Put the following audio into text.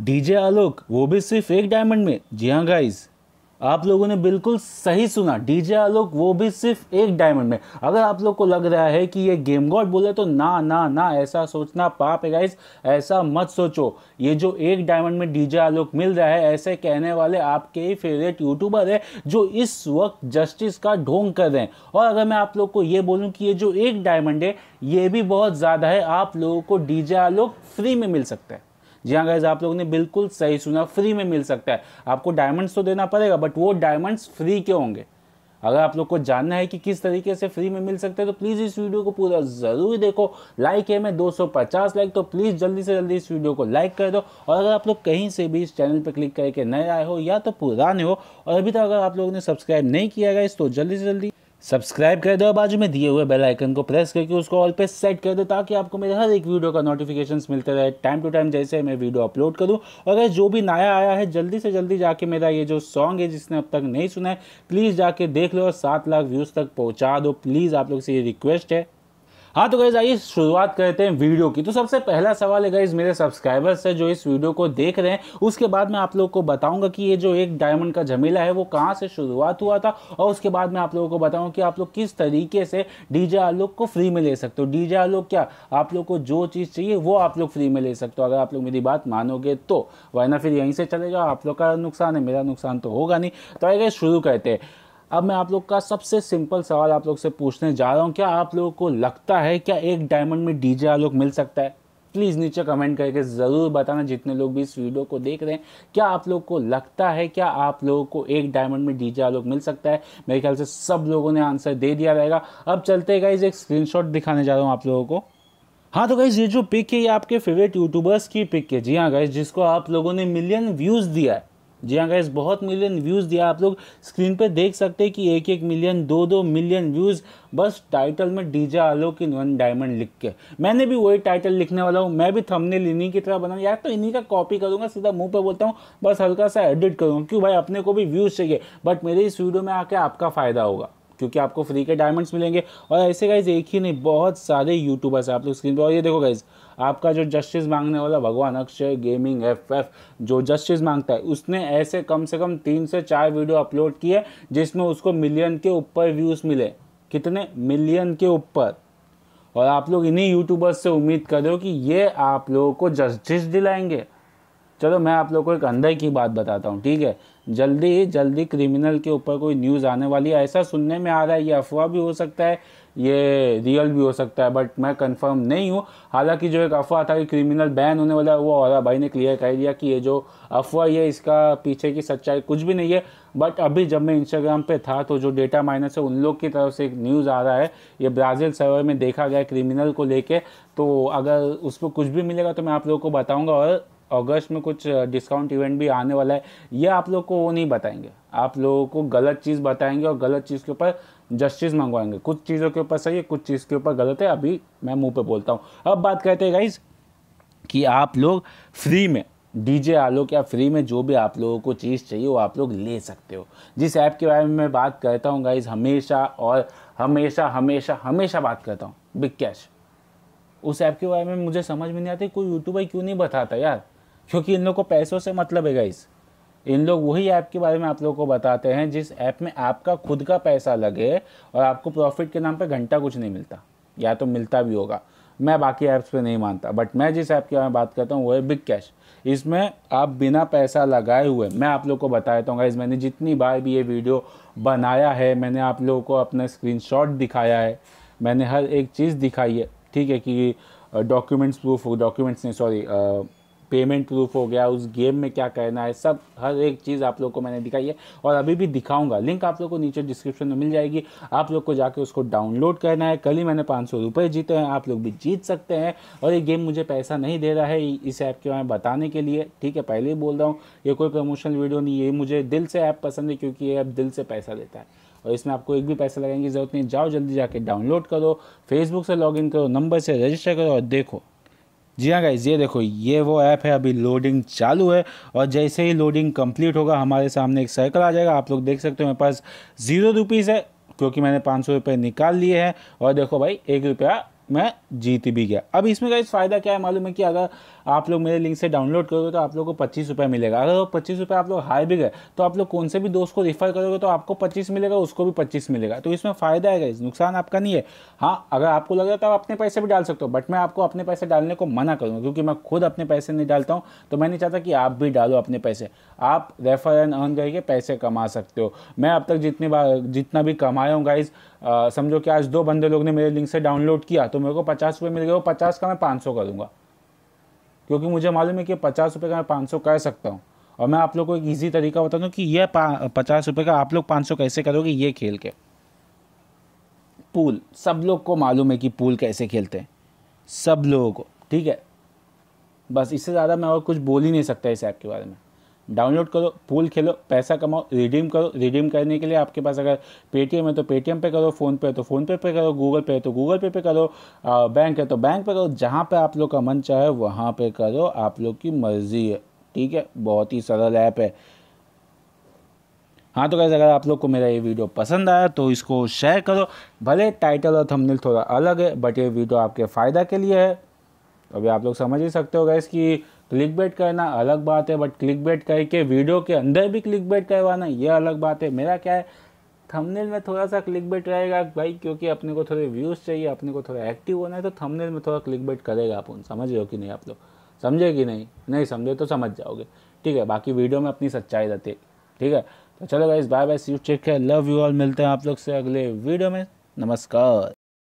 DJ आलोक वो भी सिर्फ एक डायमंड में जी हाँ गाइज आप लोगों ने बिल्कुल सही सुना डीजे आलोक वो भी सिर्फ एक डायमंड में अगर आप लोग को लग रहा है कि ये गेम गॉड बोले तो ना ना ना ऐसा सोचना पाप है गाइज ऐसा मत सोचो ये जो एक डायमंड में डीजे आलोक मिल रहा है ऐसे कहने वाले आपके ही फेवरेट यूट्यूबर है जो इस वक्त जस्टिस का ढोंग कर रहे हैं और अगर मैं आप लोग को ये बोलूँ कि ये जो एक डायमंड है ये भी बहुत ज़्यादा है आप लोगों को डीजे आलोक फ्री में मिल सकता है जी हाँ गैज़ आप लोगों ने बिल्कुल सही सुना फ्री में मिल सकता है आपको डायमंड्स तो देना पड़ेगा बट वो डायमंड्स फ्री के होंगे अगर आप लोग को जानना है कि किस तरीके से फ्री में मिल सकते हैं तो प्लीज़ इस वीडियो को पूरा ज़रूर देखो लाइक है मैं 250 लाइक तो प्लीज़ जल्दी से जल्दी इस वीडियो को लाइक कर दो और अगर आप लोग कहीं से भी इस चैनल पर क्लिक करके नए आए हो या तो पुराने हो और अभी तक अगर आप लोगों ने सब्सक्राइब नहीं किया गया इस तो जल्दी से जल्दी सब्सक्राइब कर दो और बाजू में दिए हुए बेल आइकन को प्रेस करके उसको ऑल पे सेट कर दो ताकि आपको मेरे हर एक वीडियो का नोटिफिकेशंस मिलते रहे टाइम टू टाइम जैसे मैं वीडियो अपलोड करूं और अगर जो भी नया आया है जल्दी से जल्दी जाके मेरा ये जो सॉन्ग है जिसने अब तक नहीं सुना है प्लीज़ जाके देख लो और सात लाख व्यूज़ तक पहुँचा दो प्लीज़ आप लोग से ये रिक्वेस्ट है हाँ तो गाइज आइए शुरुआत करते हैं वीडियो की तो सबसे पहला सवाल है गाइज मेरे सब्सक्राइबर्स से जो इस वीडियो को देख रहे हैं उसके बाद मैं आप लोगों को बताऊंगा कि ये जो एक डायमंड का झमेला है वो कहाँ से शुरुआत हुआ था और उसके बाद मैं आप लोगों को बताऊँ कि आप लोग किस तरीके से डी जे आलोक को फ्री में ले सकते हो डी जे आलोक क्या आप लोग को जो चीज़ चाहिए वो आप लोग फ्री में ले सकते हो अगर आप लोग मेरी बात मानोगे तो वरना फिर यहीं से चले जाओ आप लोग का नुकसान है मेरा नुकसान तो होगा नहीं तो आइए शुरू करते हैं अब मैं आप लोग का सबसे सिंपल सवाल आप लोग से पूछने जा रहा हूँ क्या आप लोगों को लगता है क्या एक डायमंड में डीजे आलोक मिल सकता है प्लीज़ नीचे कमेंट करके ज़रूर बताना जितने लोग भी इस वीडियो को देख रहे हैं क्या आप लोग को लगता है क्या आप लोगों को एक डायमंड में डीजे आलोक मिल सकता है मेरे ख्याल से सब लोगों ने आंसर दे दिया रहेगा अब चलते गाइज एक स्क्रीन दिखाने जा रहा हूँ आप लोगों को हाँ तो गई ये जो पिक है ये आपके फेवरेट यूट्यूबर्स की पिक है जी हाँ गई जिसको आप लोगों ने मिलियन व्यूज़ दिया है जी हाँ गैस बहुत मिलियन व्यूज़ दिया आप लोग स्क्रीन पे देख सकते हैं कि एक एक मिलियन दो दो मिलियन व्यूज़ बस टाइटल में DJ Alok in one diamond लिख के मैंने भी वही टाइटल लिखने वाला हूँ मैं भी थंबनेल इन्हीं की तरह बनाऊँ यार तो इन्हीं का कॉपी करूँगा सीधा मुंह पे बोलता हूँ बस हल्का सा एडिट करूँगा क्यों भाई अपने को भी व्यूज़ चाहिए बट मेरे इस वीडियो में आके आपका फ़ायदा होगा क्योंकि आपको फ्री के डायमंड्स मिलेंगे और ऐसे गाइज एक ही नहीं बहुत सारे यूट्यूबर्स आप लोग स्क्रीन पर और ये देखो गाइज आपका जो जस्टिस मांगने वाला भगवान अक्षय गेमिंग एफ एफ जो जस्टिस मांगता है उसने ऐसे कम से कम तीन से चार वीडियो अपलोड किए जिसमें उसको मिलियन के ऊपर व्यूज़ मिले कितने मिलियन के ऊपर और आप लोग इन्हीं यूट्यूबर्स से उम्मीद कर रहे हो कि ये आप लोगों को जस्टिस दिलाएंगे चलो मैं आप लोग को एक अंधे की बात बताता हूँ ठीक है जल्दी ही जल्दी क्रिमिनल के ऊपर कोई न्यूज़ आने वाली है ऐसा सुनने में आ रहा है ये अफवाह भी हो सकता है ये रियल भी हो सकता है बट मैं कंफर्म नहीं हूँ हालांकि जो एक अफवाह था कि क्रिमिनल बैन होने वाला है वो और भाई ने क्लियर कर दिया कि ये जो अफवाह है इसका पीछे की सच्चाई कुछ भी नहीं है बट अभी जब मैं इंस्टाग्राम पे था तो जो डेटा माइनस है उन लोग की तरफ से एक न्यूज़ आ रहा है ये ब्राज़ील सर्वर में देखा गया क्रिमिनल को लेके तो अगर उस पर कुछ भी मिलेगा तो मैं आप लोगों को बताऊँगा और अगस्त में कुछ डिस्काउंट इवेंट भी आने वाला है ये आप लोग को वो नहीं बताएंगे आप लोगों को गलत चीज़ बताएंगे और गलत चीज़ के ऊपर जस्टिस मंगवाएंगे कुछ चीज़ों के ऊपर सही है कुछ चीज़ के ऊपर गलत है अभी मैं मुंह पे बोलता हूँ अब बात करते हैं गाइज कि आप लोग फ्री में डीजे आलो क्या फ्री में जो भी आप लोगों को चीज़ चाहिए वो आप लोग ले सकते हो जिस ऐप के बारे में मैं बात करता हूँ गाइज हमेशा और हमेशा हमेशा हमेशा बात करता हूँ बिग कैश उस ऐप के बारे में मुझे समझ में नहीं आती कोई यूट्यूबर क्यों नहीं बताता यार क्योंकि इन लोग को पैसों से मतलब है गाइस इन लोग वही ऐप के बारे में आप लोगों को बताते हैं जिस ऐप में आपका खुद का पैसा लगे और आपको प्रॉफिट के नाम पे घंटा कुछ नहीं मिलता या तो मिलता भी होगा मैं बाकी ऐप्स पे नहीं मानता बट मैं जिस ऐप के बारे में बात करता हूँ वो है बिग कैश इसमें आप बिना पैसा लगाए हुए मैं आप लोग को बता देता हूँ गाइज मैंने जितनी बार भी ये वीडियो बनाया है मैंने आप लोगों को अपना स्क्रीन दिखाया है मैंने हर एक चीज़ दिखाई है ठीक है कि डॉक्यूमेंट्स प्रूफ डॉक्यूमेंट्स नहीं सॉरी पेमेंट प्रूफ हो गया उस गेम में क्या करना है सब हर एक चीज़ आप लोग को मैंने दिखाई है और अभी भी दिखाऊंगा लिंक आप लोग को नीचे डिस्क्रिप्शन में मिल जाएगी आप लोग को जाके उसको डाउनलोड करना है कल ही मैंने पाँच सौ रुपये जीते हैं आप लोग भी जीत सकते हैं और ये गेम मुझे पैसा नहीं दे रहा है इस ऐप के में बताने के लिए ठीक है पहले ही बोल रहा हूँ ये कोई प्रमोशनल वीडियो नहीं है मुझे दिल से ऐप पसंद है क्योंकि ये ऐप दिल से पैसा देता है और इसमें आपको एक भी पैसा लगाने की जरूरत नहीं जाओ जल्दी जाके डाउनलोड करो फेसबुक से लॉगिन करो नंबर से रजिस्टर करो और देखो जी हाँ गाइज़ ये देखो ये वो ऐप है अभी लोडिंग चालू है और जैसे ही लोडिंग कंप्लीट होगा हमारे सामने एक साइकिल आ जाएगा आप लोग देख सकते हो मेरे पास ज़ीरो रुपीज़ है क्योंकि मैंने पाँच सौ रुपये निकाल लिए हैं और देखो भाई एक रुपया मैं जीत भी गया अब इसमें गाइज फ़ायदा क्या है मालूम है कि अगर आप लोग मेरे लिंक से डाउनलोड करोगे तो आप लोग को पच्चीस रुपये मिलेगा अगर वो पच्चीस रुपये आप लोग हाई भी गए तो आप लोग कौन से भी दोस्त को रिफर करोगे तो आपको पच्चीस मिलेगा उसको भी पच्चीस मिलेगा तो इसमें फ़ायदा है इस नुकसान आपका नहीं है हाँ अगर आपको लग रहा है तो आप अपने पैसे भी डाल सकते हो बट मैं आपको अपने पैसे डालने को मना करूँगा क्योंकि मैं खुद अपने पैसे नहीं डालता हूँ तो मैं नहीं चाहता कि आप भी डालो अपने पैसे आप रेफर एंड अर्न करके पैसे कमा सकते हो मैं अब तक जितनी बार जितना भी कमाया हूँ गाइज़ समझो कि आज दो बंदे लोग ने मेरे लिंक से डाउनलोड किया तो मेरे को पचास रुपये मिल गए वो पचास का मैं पाँच सौ करूँगा क्योंकि मुझे मालूम है कि पचास रुपये का मैं पाँच सौ कर सकता हूँ और मैं आप लोग को एक ईजी तरीका बता दूँ कि यह पचास रुपये का आप लोग पाँच सौ कैसे करोगे ये खेल के पूल सब लोग को मालूम है कि पूल कैसे खेलते हैं सब लोगों को ठीक है बस इससे ज़्यादा मैं और कुछ बोल ही नहीं सकता इस ऐप के बारे में डाउनलोड करो पूल खेलो पैसा कमाओ रिडीम करो रिडीम करने के लिए आपके पास अगर पेटीएम है तो पेटीएम पे करो फ़ोन पे तो फ़ोन पे पे करो गूगल पे है तो गूगल पे पे करो बैंक है तो बैंक पे करो जहाँ पे आप लोग का मन चाहे वहाँ पे करो आप लोग की मर्ज़ी है ठीक है बहुत ही सरल ऐप है हाँ तो कैसे अगर आप लोग को मेरा ये वीडियो पसंद आया तो इसको शेयर करो भले टाइटल और थंबनेल थोड़ा अलग है बट ये वीडियो आपके फ़ायदा के लिए है अभी आप लोग समझ ही सकते हो गैस कि क्लिक बेट करना अलग बात है बट क्लिक बेट करके वीडियो के अंदर भी क्लिक बेट करवाना ये अलग बात है मेरा क्या है थंबनेल में थोड़ा सा क्लिक बेट रहेगा भाई क्योंकि अपने को थोड़े व्यूज़ चाहिए अपने को थोड़ा एक्टिव होना है तो थंबनेल में थोड़ा क्लिक बेट करेगा आप उन समझ रहे हो कि नहीं आप लोग समझे कि नहीं नहीं समझे तो समझ जाओगे ठीक है बाकी वीडियो में अपनी सच्चाई रहती है ठीक है तो चलो guys bye bye see you check है लव यू ऑल मिलते हैं आप लोग से अगले वीडियो में नमस्कार